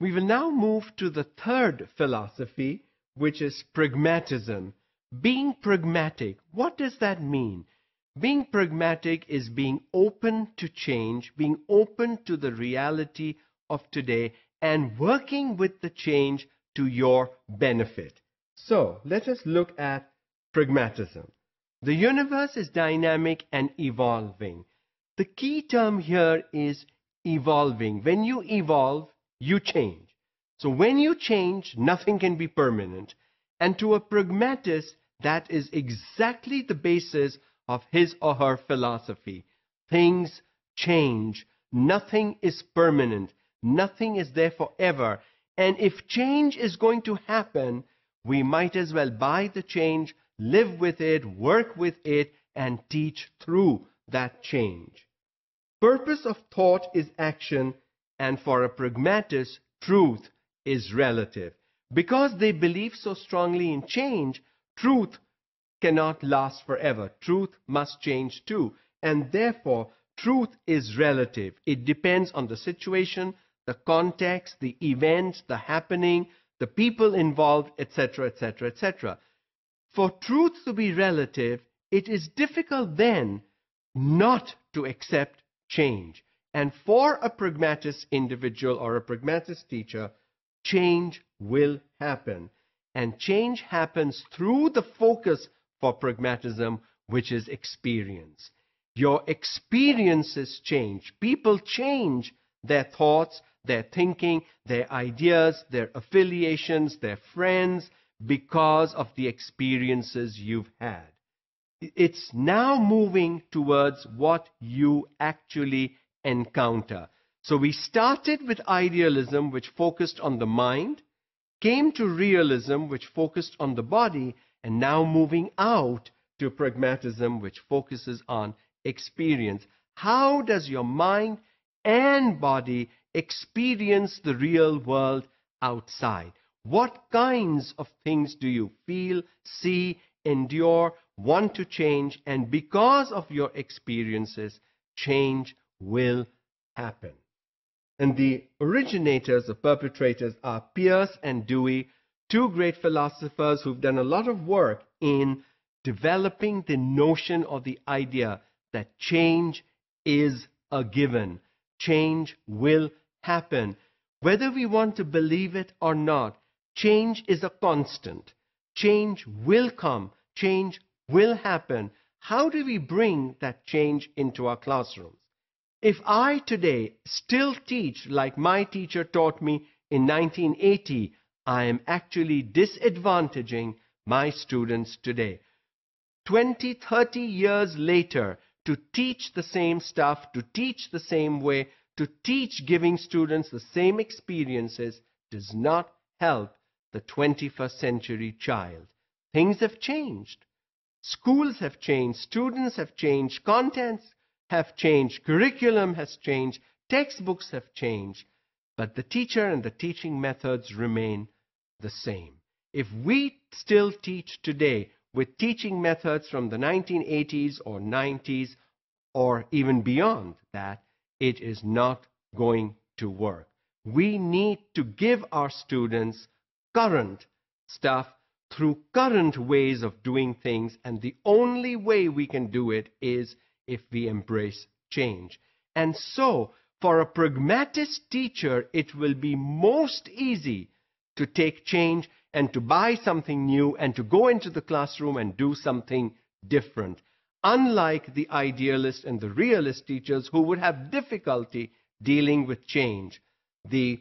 We will now move to the third philosophy, which is pragmatism. Being pragmatic, what does that mean? Being pragmatic is being open to change, being open to the reality of today, and working with the change to your benefit. So, let us look at pragmatism. The universe is dynamic and evolving. The key term here is evolving. When you evolve, you change. So when you change, nothing can be permanent. And to a pragmatist, that is exactly the basis of his or her philosophy. Things change. Nothing is permanent. Nothing is there forever. And if change is going to happen, we might as well buy the change, live with it, work with it, and teach through that change. Purpose of thought is action and for a pragmatist, truth is relative. Because they believe so strongly in change, truth cannot last forever. Truth must change too. And therefore, truth is relative. It depends on the situation, the context, the events, the happening, the people involved, etc., etc., etc. For truth to be relative, it is difficult then not to accept change. And for a pragmatist individual or a pragmatist teacher, change will happen. And change happens through the focus for pragmatism, which is experience. Your experiences change. People change their thoughts, their thinking, their ideas, their affiliations, their friends, because of the experiences you've had. It's now moving towards what you actually encounter. So we started with idealism, which focused on the mind, came to realism, which focused on the body, and now moving out to pragmatism, which focuses on experience. How does your mind and body experience the real world outside? What kinds of things do you feel, see, endure, want to change, and because of your experiences, change will happen. And the originators, the perpetrators, are Pierce and Dewey, two great philosophers who've done a lot of work in developing the notion or the idea that change is a given. Change will happen. Whether we want to believe it or not, change is a constant. Change will come. Change will happen. How do we bring that change into our classrooms? If I today still teach like my teacher taught me in 1980, I am actually disadvantaging my students today. 20, 30 years later, to teach the same stuff, to teach the same way, to teach giving students the same experiences does not help the 21st century child. Things have changed. Schools have changed, students have changed, contents have changed, curriculum has changed, textbooks have changed, but the teacher and the teaching methods remain the same. If we still teach today with teaching methods from the 1980s or 90s or even beyond that, it is not going to work. We need to give our students current stuff through current ways of doing things, and the only way we can do it is if we embrace change. And so, for a pragmatist teacher, it will be most easy to take change and to buy something new and to go into the classroom and do something different. Unlike the idealist and the realist teachers who would have difficulty dealing with change, the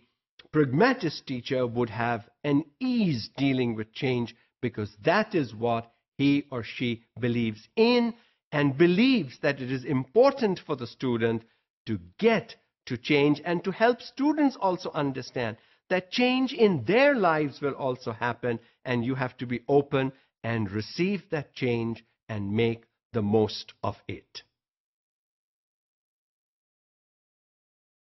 pragmatist teacher would have an ease dealing with change because that is what he or she believes in and believes that it is important for the student to get to change and to help students also understand that change in their lives will also happen and you have to be open and receive that change and make the most of it.